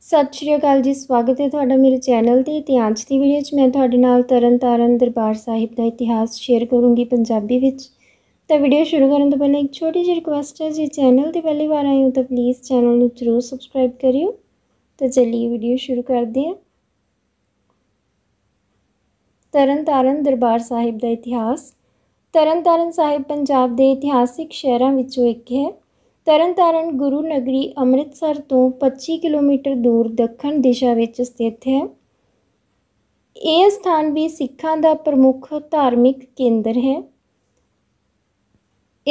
ਸਤਿ ਸ਼੍ਰੀ ਅਕਾਲ ਜੀ ਸਵਾਗਤ ਹੈ ਤੁਹਾਡਾ ਮੇਰੇ ਚੈਨਲ ਤੇ ਤੇ ਅੱਜ ਦੀ ਵੀਡੀਓ 'ਚ ਮੈਂ ਤੁਹਾਡੇ ਨਾਲ ਤਰਨਤਾਰਨ ਦਰਬਾਰ ਸਾਹਿਬ ਦਾ ਇਤਿਹਾਸ ਸ਼ੇਅਰ ਕਰੂੰਗੀ ਪੰਜਾਬੀ ਵਿੱਚ ਤਾਂ ਵੀਡੀਓ ਸ਼ੁਰੂ ਕਰਨ ਤੋਂ ਪਹਿਲਾਂ ਇੱਕ ਛੋਟੀ ਜਿਹੀ ਰਿਕੁਐਸਟ ਹੈ ਜੇ ਚੈਨਲ ਤੇ ਪਹਿਲੀ ਵਾਰ ਆਏ ਹੋ ਤਾਂ ਪਲੀਜ਼ ਚੈਨਲ ਨੂੰ ਜ਼ਰੂਰ ਸਬਸਕ੍ਰਾਈਬ ਕਰਿਓ ਤਾਂ ਚਲਿਏ ਵੀਡੀਓ ਸ਼ੁਰੂ ਕਰਦੇ ਹਾਂ ਤਰਨਤਾਰਨ ਦਰਬਾਰ ਸਾਹਿਬ ਦਾ ਇਤਿਹਾਸ ਤਰਨਤਾਰਨ ਸਾਹਿਬ ਪੰਜਾਬ ਦੇ ਇਤਿਹਾਸਿਕ ਸ਼ਹਿਰਾਂ ਵਿੱਚੋਂ ਇੱਕ ਹੈ ਤਰਨਤਾਰਨ ਗੁਰੂ ਨਗਰੀ ਅੰਮ੍ਰਿਤਸਰ ਤੋਂ 25 ਕਿਲੋਮੀਟਰ ਦੂਰ ਦੱਖਣ ਦਿਸ਼ਾ ਵਿੱਚ ਸਥਿਤ ਹੈ ਇਹ ਸਥਾਨ ਵੀ ਸਿੱਖਾਂ ਦਾ ਪ੍ਰਮੁੱਖ ਧਾਰਮਿਕ ਕੇਂਦਰ ਹੈ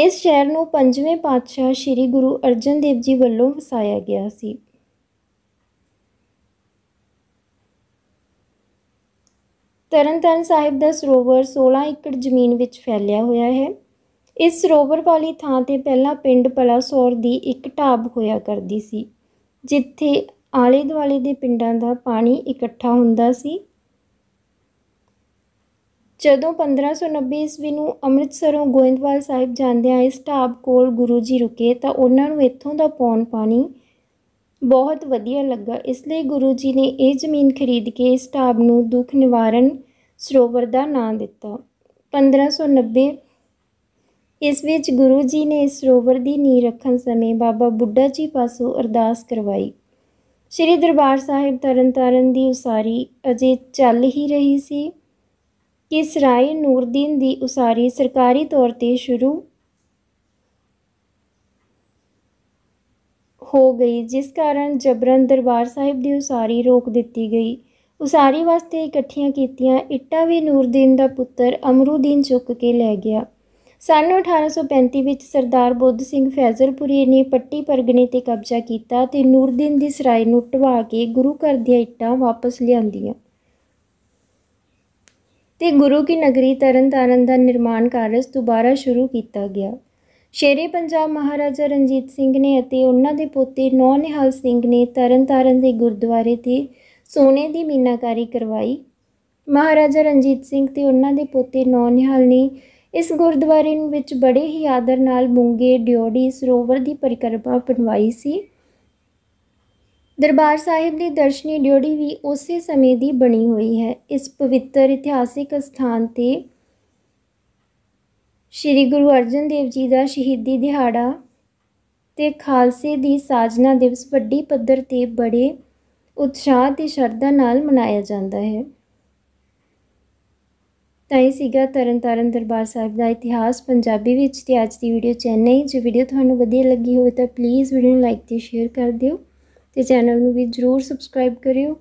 ਇਸ ਸ਼ਹਿਰ ਨੂੰ ਪੰਜਵੇਂ ਪਾਤਸ਼ਾਹ ਸ੍ਰੀ ਗੁਰੂ ਅਰਜਨ ਦੇਵ ਜੀ ਵੱਲੋਂ ਵਸਾਇਆ ਗਿਆ ਸੀ ਤਰਨਤਾਰਨ ਸਾਹਿਬ ਦਾ ਸਰੋਵਰ 16 ਏਕੜ ਜ਼ਮੀਨ ਵਿੱਚ ਫੈਲਿਆ ਹੋਇਆ ਹੈ ਇਸ ਸਰੋਵਰ ਵਾਲੀ ਥਾਂ ਤੇ ਪਹਿਲਾਂ ਪਿੰਡ ਪਲਾਸੌਰ ਦੀ ਇੱਕ ਢਾਬ ਹੋਇਆ ਕਰਦੀ ਸੀ ਜਿੱਥੇ ਆਲੇ ਦੁਆਲੇ ਦੇ ਪਿੰਡਾਂ ਦਾ ਪਾਣੀ ਇਕੱਠਾ ਹੁੰਦਾ ਸੀ ਜਦੋਂ 1590 ਈਸਵੀ ਨੂੰ ਅੰਮ੍ਰਿਤਸਰੋਂ ਗੋਇੰਦਵਾਲ ਸਾਹਿਬ ਜਾਂਦੇ ਆ ਇਸ ਢਾਬ ਕੋਲ ਗੁਰੂ ਜੀ ਰੁਕੇ ਤਾਂ ਉਹਨਾਂ ਨੂੰ ਇੱਥੋਂ ਦਾ ਪੌਣ ਪਾਣੀ ਬਹੁਤ ਵਧੀਆ ਲੱਗਾ ਇਸ ਲਈ ਗੁਰੂ ਜੀ ਨੇ ਇਹ ਜ਼ਮੀਨ ਖਰੀਦ ਕੇ ਇਸ ਢਾਬ ਨੂੰ ਦੁੱਖ ਨਿਵਾਰਨ ਸਰੋਵਰ ਦਾ ਨਾਮ ਦਿੱਤਾ 1590 ਇਸ ਵਿੱਚ ਗੁਰੂ ਜੀ ਨੇ ਇਸ ਰੋਵਰ ਦੀ ਨੀਂਹ ਰੱਖਣ ਸਮੇਂ ਬਾਬਾ ਬੁੱਢਾ ਜੀ ਪਾਸੋਂ ਅਰਦਾਸ ਕਰਵਾਈ ਸ੍ਰੀ ਦਰਬਾਰ ਸਾਹਿਬ ਤਰਨਤਾਰਨ ਦੀ ਉਸਾਰੀ ਅਜੇ ਚੱਲ ਹੀ ਰਹੀ ਸੀ ਕਿ ਸਰਾਏ ਨੂਰਦੀਨ ਦੀ ਉਸਾਰੀ ਸਰਕਾਰੀ ਤੌਰ ਤੇ ਸ਼ੁਰੂ ਹੋ ਗਈ ਜਿਸ ਕਾਰਨ ਜਬਰਨ ਦਰਬਾਰ ਸਾਹਿਬ ਦੀ ਉਸਾਰੀ ਰੋਕ ਦਿੱਤੀ ਗਈ ਉਸਾਰੀ ਵਾਸਤੇ ਇਕੱਠੀਆਂ ਕੀਤੀਆਂ ਇੱਟਾਂ ਵੀ ਨੂਰਦੀਨ ਦਾ ਪੁੱਤਰ ਅਮਰੂਦੀਨ ਚੁੱਕ ਕੇ ਲੈ ਗਿਆ ਸਨ 1835 ਵਿੱਚ ਸਰਦਾਰ ਬੁੱਧ ਸਿੰਘ ਫੈਜ਼ਲਪੁਰੀ ਨੇ ਪੱਟੀ ਪਰਗਨੇ ਤੇ ਕਬਜ਼ਾ ਕੀਤਾ ਤੇ ਨੂਰਦੀਨ ਦੀ ਸਰਾਏ ਨੂੰ ਢਵਾ ਕੇ ਗੁਰੂ ਘਰ ਦੀਆਂ ਇੱਟਾਂ ਵਾਪਸ ਲਿਆਂਦੀਆਂ ਤੇ ਗੁਰੂ ਕੀ ਨਗਰੀ ਤਰਨਤਾਰਨ ਦਾ ਨਿਰਮਾਣ ਕਾਰਜ ਦੁਬਾਰਾ ਸ਼ੁਰੂ ਕੀਤਾ ਗਿਆ ਸ਼ੇਰੇ ਪੰਜਾਬ ਮਹਾਰਾਜਾ ਰਣਜੀਤ ਸਿੰਘ ਨੇ ਅਤੇ ਉਹਨਾਂ ਦੇ ਪੋਤੇ ਨੌਨਿਹਾਲ ਸਿੰਘ ਨੇ ਤਰਨਤਾਰਨ ਦੇ ਗੁਰਦੁਆਰੇ ਤੇ ਸੋਨੇ ਦੀ ਮੀਨਾਕਾਰੀ ਕਰਵਾਈ ਮਹਾਰਾਜਾ ਰਣਜੀਤ ਸਿੰਘ ਤੇ ਉਹਨਾਂ ਦੇ ਪੋਤੇ ਨੌਨਿਹਾਲ ਨੇ ਇਸ ਗੁਰਦੁਆਰੇ ਵਿੱਚ ਬੜੇ ਹੀ ਆਦਰ ਨਾਲ ਮੂੰਗੇ ਡਿਓੜੀ ਸਰੋਵਰ ਦੀ ਪਰਿਕਰਮਾ ਪਨਵਾਈ ਸੀ ਦਰਬਾਰ ਸਾਹਿਬ ਦੀ ਦਰਸ਼ਨੀ ਡਿਓੜੀ ਵੀ ਉਸੇ ਸਮੇਂ ਦੀ ਬਣੀ ਹੋਈ ਹੈ ਇਸ ਪਵਿੱਤਰ ਇਤਿਹਾਸਿਕ ਸਥਾਨ ਤੇ ਸ੍ਰੀ ਗੁਰੂ ਅਰਜਨ ਦੇਵ ਜੀ ਦਾ ਸ਼ਹੀਦੀ ਦਿਹਾੜਾ ਤੇ ਖਾਲਸੇ ਦੀ ਸਾਜਨਾ ਦਿਵਸ ਵੱਡੀ ਪੱਧਰ ਤੇ ਬੜੇ ਉਤਸ਼ਾਹ ਤੇ ਸ਼ਰਧਾ ਨਾਲ ਮਨਾਇਆ ਜਾਂਦਾ ਹੈ ਤਾਂ ਇਹ ਸੀਗਾ ਤਰਨਤਾਰਨ ਦਰਬਾਰ ਸਾਹਿਬ ਦਾ ਇਤਿਹਾਸ ਪੰਜਾਬੀ ਵਿੱਚ ਤੇ ਅੱਜ ਦੀ ਵੀਡੀਓ ਹੀ ਜੇ ਵੀਡੀਓ ਤੁਹਾਨੂੰ ਵਧੀਆ ਲੱਗੀ ਹੋਵੇ ਤਾਂ ਪਲੀਜ਼ ਵੀਡੀਓ ਨੂੰ ਲਾਈਕ ਤੇ ਸ਼ੇਅਰ ਕਰ ਦਿਓ ਤੇ ਚੈਨਲ ਨੂੰ ਵੀ ਜਰੂਰ ਸਬਸਕ੍ਰਾਈਬ ਕਰਿਓ